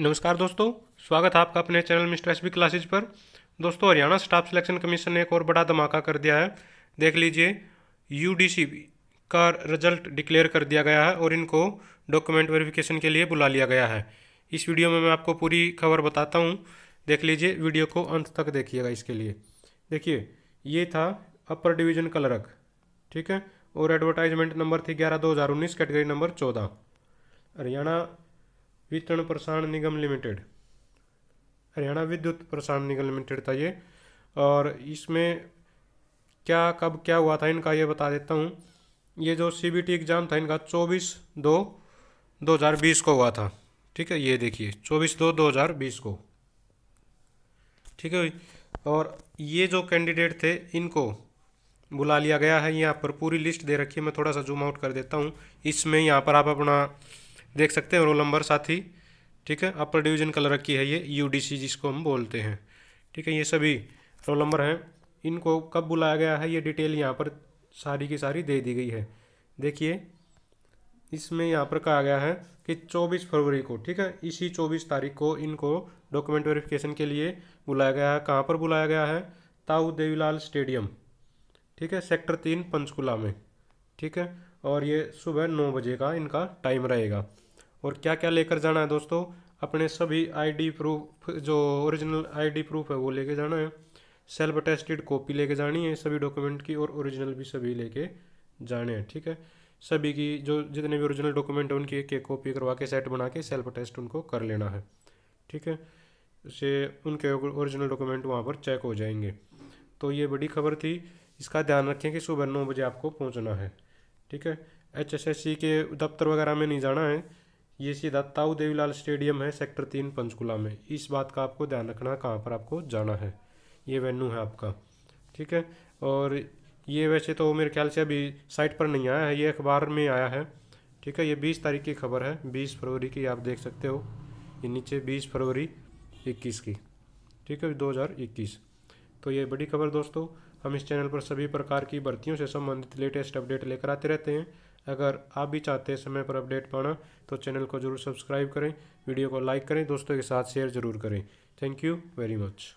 नमस्कार दोस्तों स्वागत है आपका अपने channel mister S B classes पर दोस्तों हरियाणा स्टाफ सिलेक्शन कमीशन ने एक और बड़ा धमाका कर दिया है देख लीजिए यू का रिजल्ट डिक्लेयर कर दिया गया है और इनको डॉक्यूमेंट वेरिफिकेशन के लिए बुला लिया गया है इस वीडियो में मैं आपको पूरी खबर बताता हूँ देख लीजिए वीडियो को अंत तक देखिएगा इसके लिए देखिए ये था अपर डिवीजन क्लर्क ठीक है और एडवर्टाइजमेंट नंबर थी ग्यारह दो हज़ार उन्नीस कैटेगरी नंबर चौदह हरियाणा वितरण प्रसारण निगम लिमिटेड हरियाणा विद्युत प्रसारण निगम लिमिटेड था ये और इसमें क्या कब क्या हुआ था इनका ये बता देता हूँ ये जो सीबीटी एग्ज़ाम था इनका 24 दो 2020 को हुआ था ठीक है ये देखिए 24 दो 2020 को ठीक है और ये जो कैंडिडेट थे इनको बुला लिया गया है यहाँ पर पूरी लिस्ट दे रखी है मैं थोड़ा सा जूम आउट कर देता हूँ इसमें यहाँ पर आप अपना देख सकते हैं रोल नंबर साथ ही ठीक है अपर डिवीजन कलर रखी है ये यू जिसको हम बोलते हैं ठीक है ये सभी रोल नंबर हैं इनको कब बुलाया गया है ये डिटेल यहाँ पर सारी की सारी दे दी गई है देखिए इसमें यहाँ पर कहा गया है कि 24 फरवरी को ठीक है इसी 24 तारीख को इनको डॉक्यूमेंट वेरिफिकेशन के लिए बुलाया गया है कहाँ पर बुलाया गया है ताऊ देवीलाल स्टेडियम ठीक है सेक्टर तीन पंचकुला में ठीक है और ये सुबह नौ बजे का इनका टाइम रहेगा और क्या क्या लेकर जाना है दोस्तों अपने सभी आईडी प्रूफ जो ओरिजिनल आईडी प्रूफ है वो लेके जाना है सेल्फ अटेस्टेड कॉपी लेके जानी है सभी डॉक्यूमेंट की और ओरिजिनल भी सभी लेके जाने हैं ठीक है सभी की जो जितने भी ओरिजिनल डॉक्यूमेंट हैं उनकी एक एक कॉपी करवा के सेट बना के सेल्फ अटेस्ट उनको कर लेना है ठीक है उसे उनके ओरिजिनल डॉक्यूमेंट वहाँ पर चेक हो जाएंगे तो ये बड़ी खबर थी इसका ध्यान रखें कि सुबह नौ बजे आपको पहुँचना है ठीक है एच एस एस सी के दफ्तर वगैरह में नहीं जाना है ये सीधा ताऊ देवीलाल स्टेडियम है सेक्टर तीन पंचकुला में इस बात का आपको ध्यान रखना कहाँ पर आपको जाना है ये वेन्यू है आपका ठीक है और ये वैसे तो मेरे ख्याल से अभी साइट पर नहीं आया है ये अखबार में आया है ठीक है ये बीस तारीख की खबर है बीस फरवरी की आप देख सकते हो ये नीचे बीस फरवरी इक्कीस की ठीक है दो हज़ार इक्कीस तो ये बड़ी खबर दोस्तों हम इस चैनल पर सभी प्रकार की भर्तियों से संबंधित लेटेस्ट अपडेट लेकर आते रहते हैं अगर आप भी चाहते हैं समय पर अपडेट पाना तो चैनल को जरूर सब्सक्राइब करें वीडियो को लाइक करें दोस्तों के साथ शेयर जरूर करें थैंक यू वेरी मच